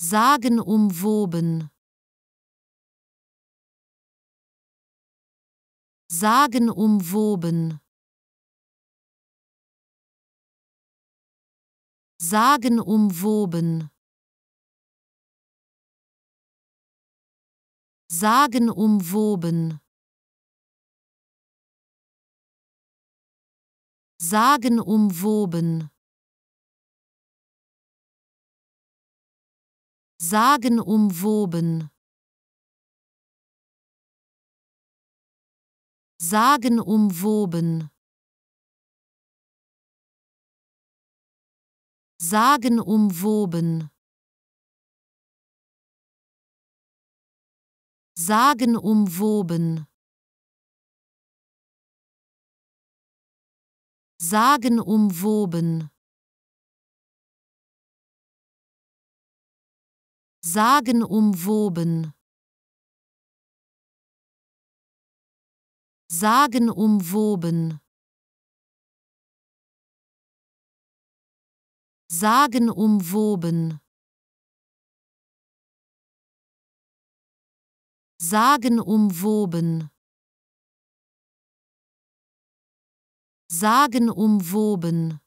sagenumwoben sagenumwoben sagenumwoben sagenumwoben sagenumwoben sagenumwoben sagenumwoben sagenumwoben sagenumwoben sagenumwoben sagenumwoben sagenumwoben sagenumwoben sagenumwoben sagenumwoben